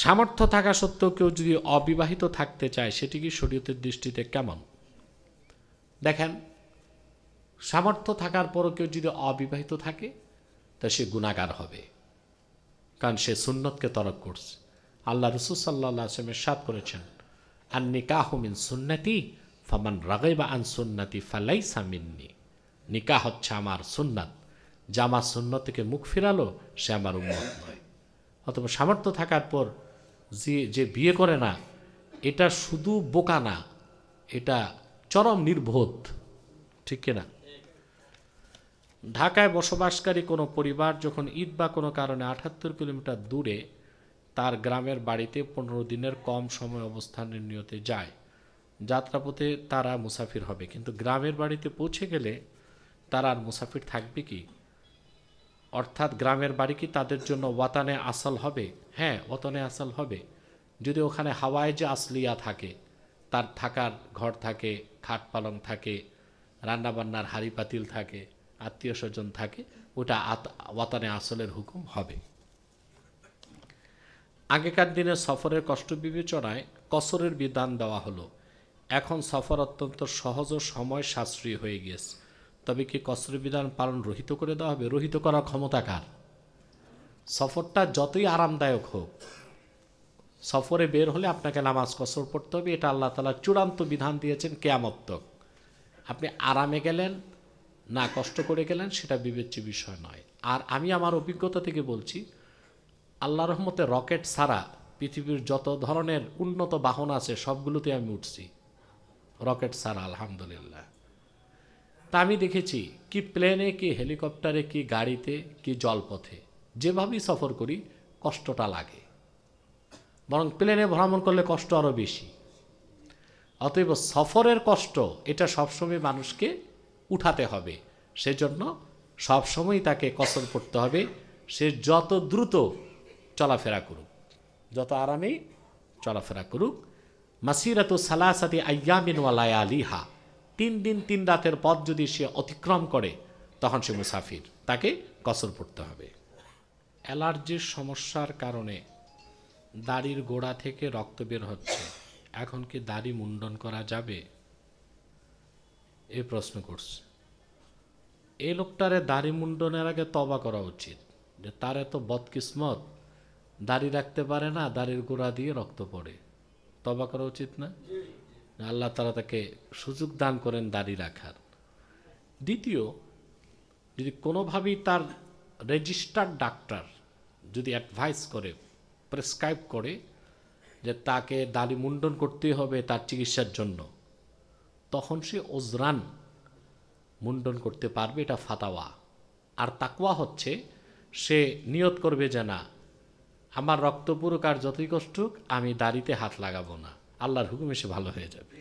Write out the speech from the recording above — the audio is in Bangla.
সামর্থ্য থাকা সত্ত্বেও কেউ যদি অবিবাহিত থাকতে চায় সেটি কি শরীয়তের দৃষ্টিতে কেমন দেখেন সামর্থ্য থাকার পরও কেউ যদি অবিবাহিত থাকে তা সে গুণাগার হবে কারণ সে সুন্নতকে তরক করছে আল্লাহ রসুল সাল্লাহ আসলামের সাত করেছেন আর নিকাহ মিন সুন্নতি ফমান রাগে বা আন সুন্নতি ফালাই সামিননি নিকাহ হচ্ছে আমার সুন্নাত যা আমার থেকে মুখ ফিরালো সে আমার উন্নত নয় অথবা সামর্থ্য থাকার পর যে যে বিয়ে করে না এটা শুধু বোকা না এটা চরম নির্বোধ ঠিক না ঢাকায় বসবাসকারী কোনো পরিবার যখন ঈদ বা কোনো কারণে আটাত্তর কিলোমিটার দূরে তার গ্রামের বাড়িতে পনেরো দিনের কম সময় অবস্থানের নিয়তে যায় যাত্রাপথে তারা মুসাফির হবে কিন্তু গ্রামের বাড়িতে পৌঁছে গেলে তারা আর মুসাফির থাকবে কি অর্থাৎ গ্রামের বাড়ি কি তাদের জন্য ওয়াতানে আসল হবে হ্যাঁ ওয়াতানে আসল হবে যদি ওখানে হাওয়ায় যে আসলিয়া থাকে তার থাকার ঘর থাকে খাট পালং থাকে রান্নাবান্নার হাড়ি পাতিল থাকে আত্মীয় স্বজন থাকে ওটা ওয়াতানে আসলের হুকুম হবে আগেকার দিনে সফরের কষ্ট বিবেচনায় কসরের বিধান দেওয়া হলো এখন সফর অত্যন্ত সহজ ও সময় সাশ্রয়ী হয়ে গিয়েছে তবে কি কসর বিধান পালন রহিত করে দেওয়া হবে রহিত করার ক্ষমতা কার সফরটা যতই আরামদায়ক হোক সফরে বের হলে আপনাকে নামাজ কসর পড়তে হবে এটা আল্লাহ তালা চূড়ান্ত বিধান দিয়েছেন কেয়ামত্তক আপনি আরামে গেলেন না কষ্ট করে গেলেন সেটা বিবেচ্য বিষয় নয় আর আমি আমার অভিজ্ঞতা থেকে বলছি আল্লাহ রহমতে রকেট ছাড়া পৃথিবীর যত ধরনের উন্নত বাহন আছে সবগুলোতে আমি উঠছি রকেট ছাড়া আলহামদুলিল্লাহ তা আমি দেখেছি কি প্লেনে কি হেলিকপ্টারে কি গাড়িতে কি জলপথে যেভাবেই সফর করি কষ্টটা লাগে বরং প্লেনে ভ্রমণ করলে কষ্ট আরও বেশি অতএব সফরের কষ্ট এটা সবসময় মানুষকে উঠাতে হবে সেজন্য সবসময় তাকে কসর করতে হবে সে যত দ্রুত চলাফেরা করুক যত আরামেই চলাফেরা করুক মাসিরাতু সালাসাতি আয়ামিন আলিহা তিন দিন তিন রাতের পথ যদি সে অতিক্রম করে তখন সে মুসাফির তাকে কসর পড়তে হবে অ্যালার্জির সমস্যার কারণে দাড়ির গোড়া থেকে রক্ত বের হচ্ছে এখন কি দাড়ি মুন্ডন করা যাবে এ প্রশ্ন করছে এই লোকটারে দাড়ি মুন্ডনের আগে তবা করা উচিত যে তার এত বদকিসমত দাড়ি রাখতে পারে না দাড়ির গোড়া দিয়ে রক্ত পড়ে তবা করা উচিত না আল্লাহ তালা তাকে সুযোগ দান করেন দাড়ি রাখার দ্বিতীয় যদি কোনোভাবেই তার রেজিস্টার্ড ডাক্তার যদি অ্যাডভাইস করে প্রেসক্রাইব করে যে তাকে দাড়ি মুন্ডন করতে হবে তার চিকিৎসার জন্য তখন সে ওজরান মুন্ডন করতে পারবে এটা ফাতাওয়া আর তাকুয়া হচ্ছে সে নিয়ত করবে যে না আমার রক্ত পুরুক যতই কষ্ট আমি দাড়িতে হাত লাগাবো না আল্লাহর হুকুমে সে ভালো হয়ে যাবে